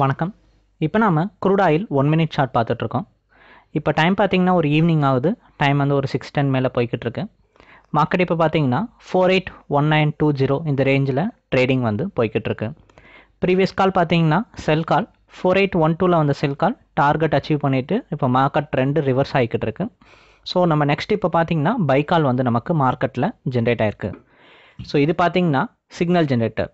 வணக்கம் இப்போ நாம் crude oil one minute short பார்த்துட்ருக்கோம் இப்போ டைம் பார்த்தீங்கன்னா ஒரு ஈவினிங் ஆகுது டைம் வந்து ஒரு சிக்ஸ் டென் மேலே போய்கிட்டு இருக்கு மார்க்கெட் இப்போ பார்த்தீங்கன்னா four eight one nine two zero இந்த ரேஞ்சில் ட்ரேடிங் வந்து போய்கிட்டு இருக்கு ப்ரீவியஸ் கால் பார்த்தீங்கன்னா sell call four eight one டூவில் வந்த செல் கால் டார்கெட் அச்சீவ் பண்ணிவிட்டு இப்போ மார்க்கெட் ட்ரெண்டு ரிவர்ஸ் ஆகிக்கிட்டு இருக்கு ஸோ நம்ம நெக்ஸ்ட் இப்போ பார்த்தீங்கன்னா பை கால் வந்து நமக்கு மார்க்கெட்டில் ஜென்ரேட் ஆயிருக்கு ஸோ இது பார்த்திங்கன்னா சிக்னல் ஜென்ரேட்டர்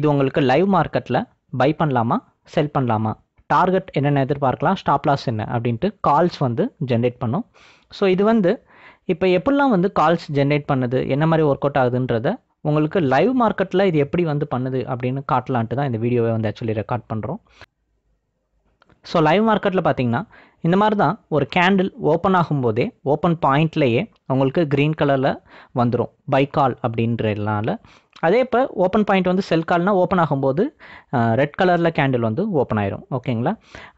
இது உங்களுக்கு லைவ் மார்க்கெட்டில் பை பண்ணலாமா செல் பண்ணலாமா டார்கெட் என்னென்ன எதிர்பார்க்கலாம் ஸ்டாப் லாஸ் என்ன அப்படின்ட்டு கால்ஸ் வந்து ஜென்ரேட் பண்ணும் ஸோ இது வந்து இப்போ எப்படிலாம் வந்து கால்ஸ் ஜென்ரேட் பண்ணுது என்ன மாதிரி ஒர்க் அவுட் ஆகுதுன்றத உங்களுக்கு லைவ் மார்க்கெட்டில் இது எப்படி வந்து பண்ணுது அப்படின்னு காட்டலான்ட்டு தான் இந்த வீடியோவை வந்து ஆக்சுவலி ரெக்கார்ட் பண்ணுறோம் ஸோ லைவ் மார்க்கெட்டில் பார்த்தீங்கன்னா இந்த மாதிரி தான் ஒரு கேண்டில் ஓப்பன் ஆகும்போதே ஓப்பன் பாயிண்ட்லேயே அவங்களுக்கு க்ரீன் கலரில் வந்துடும் பை கால் அப்படின்றதுனால அதே இப்போ ஓப்பன் பாயிண்ட் வந்து செல் கால்னால் ஓப்பன் ஆகும்போது ரெட் கலரில் கேண்டில் வந்து ஓப்பன் ஆயிரும் ஓகேங்களா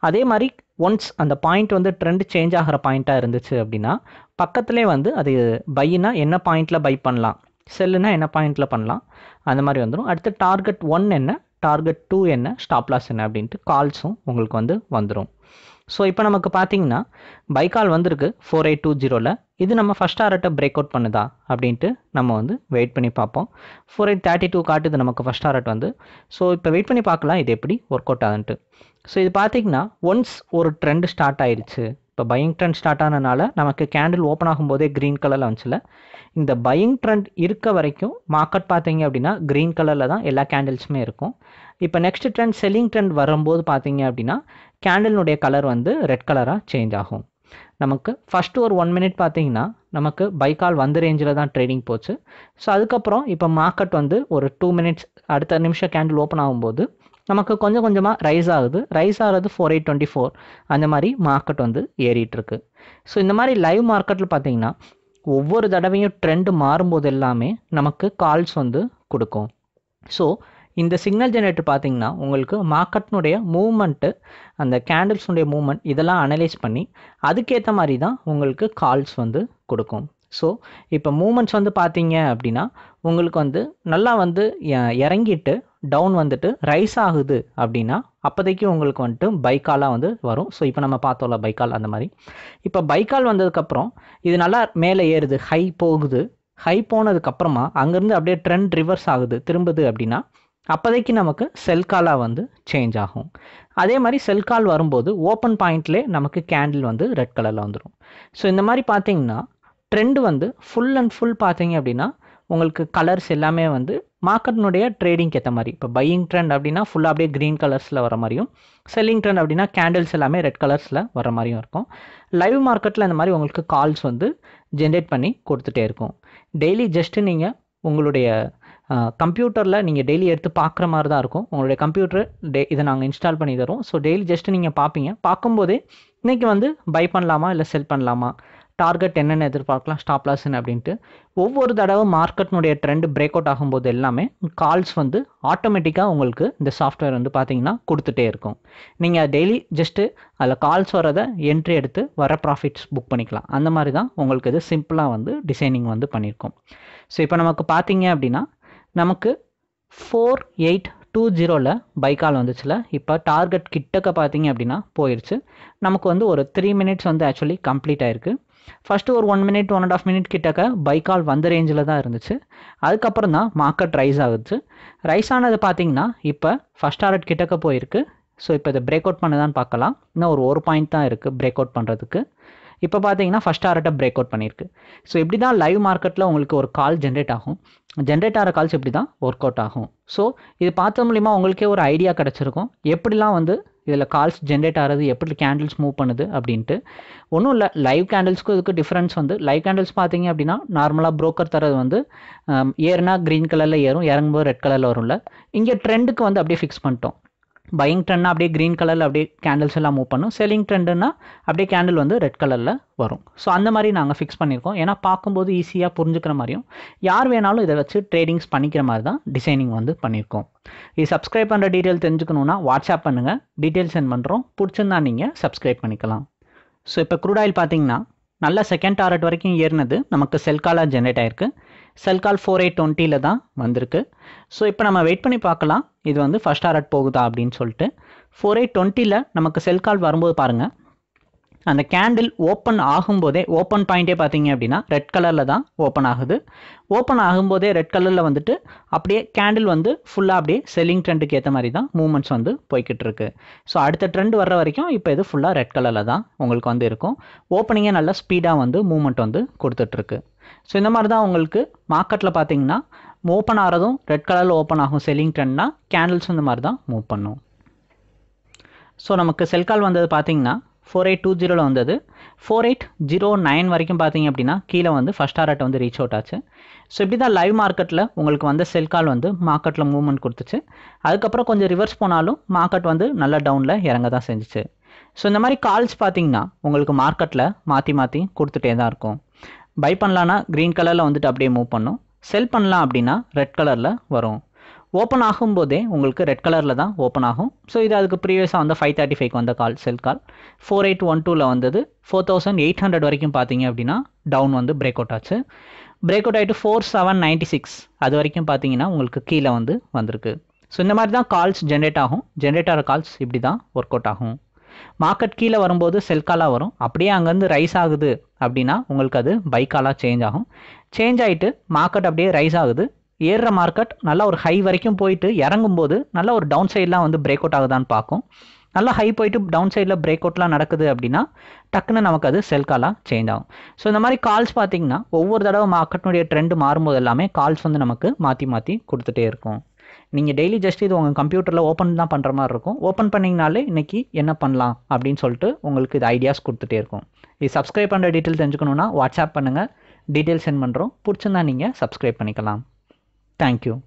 அதே மாதிரி ஒன்ஸ் அந்த பாயிண்ட் வந்து ட்ரெண்ட் சேஞ்ச் ஆகிற பாயிண்ட்டாக இருந்துச்சு அப்படின்னா பக்கத்துலேயே வந்து அது பையினா என்ன பாயிண்ட்டில் பை பண்ணலாம் செல்லுனா என்ன பாயிண்டில் பண்ணலாம் அந்த மாதிரி வந்துடும் அடுத்து டார்கெட் ஒன் என்ன டார்கெட் டூ என்ன ஸ்டாப்லாஸ் என்ன அப்படின்ட்டு கால்ஸும் உங்களுக்கு வந்து வந்துடும் ஸோ இப்போ நமக்கு பார்த்தீங்கன்னா பைக்கால் வந்திருக்கு ஃபோர் எயிட் டூ ஜீரோவில் இது நம்ம ஃபஸ்ட் ஆர்ட்டை பிரேக் அவுட் பண்ணுதா அப்படின்ட்டு நம்ம வந்து வெயிட் பண்ணி பார்ப்போம் ஃபோர் எயிட் தேர்ட்டி டூ காட்டுது நமக்கு ஃபஸ்ட் ஆர்ட் வந்து ஸோ இப்போ வெயிட் பண்ணி பார்க்கலாம் இது எப்படி ஒர்க் அவுட் ஆகுன்ட்டு ஸோ இது பார்த்தீங்கன்னா ஒன்ஸ் ஒரு ட்ரெண்ட் ஸ்டார்ட் ஆயிடுச்சு இப்போ பையிங் ட்ரெண்ட் ஸ்டார்ட் ஆனனால நமக்கு கேண்டில் ஓப்பன் ஆகும்போதே க்ரீன் கலரில் வந்துச்சுல இந்த பையிங் ட்ரெண்ட் இருக்க வரைக்கும் மார்க்கெட் பார்த்தீங்க அப்படின்னா க்ரீன் கலரில் தான் எல்லா கேண்டில்ஸுமே இருக்கும் இப்போ நெக்ஸ்ட் ட்ரெண்ட் செல்லிங் ட்ரெண்ட் வரும்போது பார்த்தீங்க அப்படின்னா கேண்டலினுடைய கலர் வந்து ரெட் கலராக சேஞ்ச் ஆகும் நமக்கு ஃபஸ்ட்டு ஒரு ஒன் மினிட் பார்த்தீங்கன்னா நமக்கு பைக்கால் வந்த ரேஞ்சில் தான் ட்ரேடிங் போச்சு ஸோ அதுக்கப்புறம் இப்போ மார்க்கெட் வந்து ஒரு டூ மினிட்ஸ் அடுத்த நிமிஷம் கேண்டில் ஓப்பன் ஆகும்போது நமக்கு கொஞ்சம் கொஞ்சமாக ரைஸ் ஆகுது ரைஸ் ஆகிறது ஃபோர் எயிட் டுவெண்ட்டி ஃபோர் அந்த மாதிரி மார்க்கெட் வந்து ஏறிட்டுருக்கு ஸோ இந்த மாதிரி லைவ் மார்க்கெட்டில் பார்த்தீங்கன்னா ஒவ்வொரு தடவையும் ட்ரெண்டு மாறும்போது எல்லாமே நமக்கு கால்ஸ் வந்து கொடுக்கும் ஸோ இந்த சிக்னல் ஜெனரேட்டர் பார்த்தீங்கன்னா உங்களுக்கு மார்க்கெட்னுடைய மூவ்மெண்ட்டு அந்த கேண்டில்ஸுடைய மூவ்மெண்ட் இதெல்லாம் அனலைஸ் பண்ணி அதுக்கேற்ற மாதிரி தான் உங்களுக்கு கால்ஸ் வந்து கொடுக்கும் ஸோ இப்போ மூமெண்ட்ஸ் வந்து பார்த்தீங்க அப்படின்னா உங்களுக்கு வந்து நல்லா வந்து இறங்கிட்டு டவுன் வந்துட்டு ரைஸ் ஆகுது அப்படின்னா அப்போதைக்கு உங்களுக்கு வந்துட்டு பைக்காலாக வந்து வரும் ஸோ இப்போ நம்ம பார்த்தோம்ல பைக்கால் அந்த மாதிரி இப்போ பைக்கால் வந்ததுக்கப்புறம் இது நல்லா மேலே ஏறுது ஹை போகுது ஹை போனதுக்கப்புறமா அங்கேருந்து அப்படியே ட்ரெண்ட் ரிவர்ஸ் ஆகுது திரும்புது அப்படின்னா அப்போதைக்கு நமக்கு செல் காலாக வந்து சேஞ்ச் ஆகும் அதே மாதிரி செல் கால் வரும்போது ஓப்பன் பாயிண்ட்லே நமக்கு கேண்டில் வந்து ரெட் கலரில் வந்துடும் ஸோ இந்த மாதிரி பார்த்தீங்கன்னா ட்ரெண்ட் வந்து ஃபுல் அண்ட் ஃபுல் பார்த்தீங்க அப்படின்னா உங்களுக்கு கலர்ஸ் எல்லாமே வந்து மார்க்கெட்னுடைய ட்ரேடிங்க்கு ஏற்ற மாதிரி இப்போ பையிங் ட்ரெண்ட் அப்படின்னா ஃபுல்லாக அப்படியே க்ரீன் கலர்ஸில் வர மாதிரியும் செல்லிங் ட்ரெண்ட் அப்படின்னா கேண்டில்ஸ் எல்லாமே ரெட் கலர்ஸில் வர மாதிரியும் இருக்கும் லைவ் மார்க்கெட்டில் இந்த மாதிரி உங்களுக்கு கால்ஸ் வந்து ஜென்ரேட் பண்ணி கொடுத்துட்டே இருக்கும் டெய்லி ஜஸ்ட்டு நீங்கள் உங்களுடைய கம்ப்யூட்டரில் நீங்கள் டெய்லி எடுத்து பார்க்குற மாதிரி தான் இருக்கும் உங்களுடைய கம்ப்யூட்டர் டே இதை நாங்கள் இன்ஸ்டால் பண்ணி தரோம் ஸோ டெய்லி ஜஸ்ட்டு நீங்கள் பார்ப்பீங்க பார்க்கும்போதே இன்றைக்கி வந்து பை பண்ணலாமா இல்லை செல் பண்ணலாமா டார்கெட் என்னென்ன எதிர்பார்க்கலாம் ஸ்டாப் லாஸ்ன்னு அப்படின்ட்டு ஒவ்வொரு தடவை மார்க்கெட்னுடைய ட்ரெண்ட் பிரேக் அவுட் ஆகும்போது எல்லாமே கால்ஸ் வந்து ஆட்டோமேட்டிக்காக உங்களுக்கு இந்த சாஃப்ட்வேர் வந்து பார்த்தீங்கன்னா கொடுத்துட்டே இருக்கும் நீங்கள் டெய்லி ஜஸ்ட்டு அதில் கால்ஸ் வரதை என்ட்ரி எடுத்து வர ப்ராஃபிட்ஸ் புக் பண்ணிக்கலாம் அந்த மாதிரி தான் உங்களுக்கு இது சிம்பிளாக வந்து டிசைனிங் வந்து பண்ணியிருக்கோம் ஸோ இப்போ நமக்கு பார்த்தீங்க அப்படின்னா நமக்கு ஃபோர் எயிட் டூ ஜீரோவில் பைக்கால் வந்துச்சுல இப்போ டார்கெட் கிட்டக்க பார்த்தீங்க அப்படின்னா போயிடுச்சு நமக்கு வந்து ஒரு த்ரீ மினிட்ஸ் வந்து ஆக்சுவலி கம்ப்ளீட் ஆயிருக்கு ஃபஸ்ட்டு ஒரு one minute one and half minute கிட்டக்க பைக்கால் வந்த ரேஞ்சில் தான் இருந்துச்சு அதுக்கப்புறம் தான் மார்க்கெட் ரைஸ் ஆகுது ரைஸ் ஆனது பார்த்தீங்கன்னா இப்போ ஃபஸ்ட் டார்கெட் கிட்டக்க போயிருக்கு ஸோ இப்போ இதை பிரேக் அவுட் பண்ணதான்னு பார்க்கலாம் இன்னும் ஒரு ஒரு பாயிண்ட் தான் இருக்குது பிரேக் அவுட் பண்ணுறதுக்கு இப்போ பார்த்தீங்கன்னா ஃபஸ்ட் ஹார்ட்டை பிரேக் அவுட் பண்ணியிருக்கு ஸோ இப்படி தான் லைவ் மார்க்கெட்டில் உங்களுக்கு ஒரு கால் ஜென்ரேட் ஆகும் ஜென்ரேட் ஆகிற கால்ஸ் இப்படி தான் ஒர்க் அவுட் ஆகும் ஸோ இது பார்த்த மூலிமா உங்களுக்கே ஒரு ஐடியா கிடச்சிருக்கும் எப்படிலாம் வந்து இதில் கால்ஸ் ஜென்ரேட் ஆகிறது எப்படி கேண்டில்ஸ் மூவ் பண்ணுது அப்படின்ட்டு ஒன்றும் இல்லை லைவ் கேண்டில்ஸ்க்கும் இதுக்கு டிஃப்ரென்ஸ் வந்து லைவ் கேண்டில்ஸ் பார்த்தீங்க அப்படின்னா நார்மலாக ப்ரோக்கர் தரது வந்து ஏறுனா க்ரீன் கலரில் ஏறும் இறங்கும்போது ரெட் கலரில் வரும்ல இங்கே ட்ரெண்டுக்கு வந்து அப்படியே ஃபிக்ஸ் பண்ணிட்டோம் பையிங் ட்ரெண்ட்னா அப்படியே க்ரீன் கலரில் அப்படியே கேண்டில்ஸ் எல்லாம் மூவ் பண்ணும் செல்லிங் ட்ரெண்டுனா அப்படியே கேண்டில் வந்து ரெட் கலரில் வரும் ஸோ அந்த மாதிரி நாங்கள் ஃபிக்ஸ் பண்ணியிருக்கோம் ஏன்னா பார்க்கும்போது ஈஸியாக புரிஞ்சுக்கிற மாதிரியும் யார் வேணாலும் இதை வச்சு ட்ரேடிங்ஸ் பண்ணிக்கிற மாதிரி தான் டிசைனிங் வந்து பண்ணியிருக்கோம் இது சப்ஸ்கிரைப் பண்ணுற டீட்டெயில் தெரிஞ்சுக்கணுன்னா வாட்ஸ்அப் பண்ணுங்கள் டீட்டெயில் சென்ட் பண்ணுறோம் பிடிச்சிருந்தா நீங்கள் சப்ஸ்கிரைப் பண்ணிக்கலாம் ஸோ இப்போ குரூட் ஆயில் பார்த்தீங்கன்னா நல்ல செகண்ட் டாரட் வரைக்கும் ஏறினது நமக்கு செல்காலாக ஜென்ரேட் ஆயிருக்கு செல்கால் ஃபோர் எயிட் டுவெண்ட்டியில் தான் வந்திருக்கு ஸோ இப்போ நம்ம வெயிட் பண்ணி பார்க்கலாம் இது வந்து ஃபஸ்ட் ஆர்ட் போகுதா அப்படின்னு சொல்லிட்டு ஃபோர் எயிட் டுவெண்ட்டியில் நமக்கு செல்கால் வரும்போது பாருங்கள் அந்த கேண்டில் ஓப்பன் ஆகும்போதே ஓப்பன் பாயிண்ட்டே பார்த்தீங்க அப்படின்னா ரெட் கலரில் தான் ஓப்பன் ஆகுது ஓப்பன் ஆகும்போதே ரெட் கலரில் வந்துட்டு அப்படியே கேண்டில் வந்து ஃபுல்லாக அப்படியே செல்லிங் ட்ரெண்டுக்கு ஏற்ற மாதிரி தான் மூமெண்ட்ஸ் வந்து போய்கிட்டு இருக்கு ஸோ அடுத்த ட்ரெண்ட் வர்ற வரைக்கும் இப்போ இது ஃபுல்லாக ரெட் கலரில் தான் உங்களுக்கு வந்து இருக்கும் ஓப்பனிங்கே நல்லா ஸ்பீடாக வந்து மூமெண்ட் வந்து கொடுத்துட்ருக்கு ஸோ இந்த மாதிரி தான் உங்களுக்கு மார்க்கெட்டில் பார்த்தீங்கன்னா ஓப்பன் ஆகிறதும் ரெட் கலரில் ஓப்பன் ஆகும் செல்லிங் ட்ரெண்ட்னா கேண்டில்ஸ் இந்த மாதிரி தான் மூவ் பண்ணும் ஸோ நமக்கு செல்கால் வந்தது பார்த்தீங்கன்னா ஃபோர் எயிட் டூ ஜீரோவில் வந்தது ஃபோர் எயிட் ஜீரோ நைன் வரைக்கும் பார்த்தீங்க அப்படின்னா கீழே வந்து ஃபஸ்ட் டாரட் வந்து ரீச் அவுட் ஆச்சு ஸோ இப்படி தான் லைவ் மார்க்கெட்டில் உங்களுக்கு வந்த செல் கால் வந்து மார்க்கெட்டில் மூவ்மெண்ட் கொடுத்துச்சு அதுக்கப்புறம் கொஞ்சம் ரிவர்ஸ் போனாலும் மார்க்கெட் வந்து நல்லா டவுனில் இறங்க தான் செஞ்சிச்சு ஸோ இந்த மாதிரி கால்ஸ் பார்த்தீங்கன்னா உங்களுக்கு மார்க்கெட்டில் மாற்றி மாற்றி கொடுத்துட்டே தான் இருக்கும் பை பண்ணலான்னா க்ரீன் கலரில் வந்துட்டு அப்படியே மூவ் பண்ணும் செல் பண்ணலாம் அப்படின்னா ரெட் கலரில் வரும் ஓப்பன் ஆகும்போதே உங்களுக்கு ரெட் கலரில் தான் ஓப்பன் ஆகும் ஸோ இது அதுக்கு ப்ரீவியஸாக வந்து ஃபைவ் தேர்ட்டி ஃபைவ் வந்த call sell call four eight one டூவில் வந்தது ஃபோர் தௌசண்ட் எயிட் ஹண்ட்ரட் வரைக்கும் பார்த்தீங்க அப்படின்னா டவுன் வந்து பிரேக் அவுட் ஆச்சு பிரேக் அவுட் ஆகிட்டு ஃபோர் செவன் நைன்ட்டி சிக்ஸ் அது வரைக்கும் பார்த்தீங்கன்னா உங்களுக்கு கீழே வந்து வந்திருக்கு ஸோ இந்த மாதிரி தான் கால்ஸ் ஜென்ரேட் ஆகும் ஜென்ரேட் ஆகிற கால்ஸ் இப்படி தான் ஒர்க் அவுட் ஆகும் மார்க்கெட் கீழே வரும்போது செல் காலாக வரும் அப்படியே அங்கேருந்து ரைஸ் ஆகுது அப்படின்னா உங்களுக்கு அது பைக் காலாக சேஞ்ச் ஆகும் சேஞ்ச் ஆகிட்டு மார்க்கெட் அப்படியே ரைஸ் ஆகுது ஏறுற மார்க்கெட் நல்லா ஒரு ஹை வரைக்கும் போயிட்டு இறங்கும் போது நல்லா ஒரு டவுன் சைட்லாம் வந்து பிரேக் அவுட் ஆகுதான்னு பார்க்கும் நல்லா ஹை போயிட்டு டவுன் சைடில் பிரேக் அவுட்லாம் நடக்குது அப்படின்னா டக்குன்னு நமக்கு அது செல் காலாக சேஞ்ச் ஆகும் ஸோ இந்த மாதிரி கால்ஸ் பார்த்தீங்கன்னா ஒவ்வொரு தடவை மார்க்கெட்னுடைய ட்ரெண்ட் மாறும்போது எல்லாமே கால்ஸ் வந்து நமக்கு மாற்றி மாற்றி கொடுத்துட்டே இருக்கும் நீங்கள் டெய்லி ஜஸ்ட் இது உங்கள் கம்ப்யூட்டரில் ஓப்பன் தான் பண்ணுற மாதிரி இருக்கும் ஓப்பன் பண்ணிங்கனாலே இன்றைக்கி என்ன பண்ணலாம் அப்படின்னு சொல்லிட்டு உங்களுக்கு இது ஐடியாஸ் கொடுத்துட்டே இருக்கும் இது சப்ஸ்கிரைப் பண்ணுற டீட்டெயில் தெரிஞ்சுக்கணுன்னா வாட்ஸ்அப் பண்ணுங்கள் டீட்டெயில் சென்ட் பண்ணுறோம் பிடிச்சிருந்தா நீங்கள் சப்ஸ்கிரைப் பண்ணிக்கலாம் Thank you.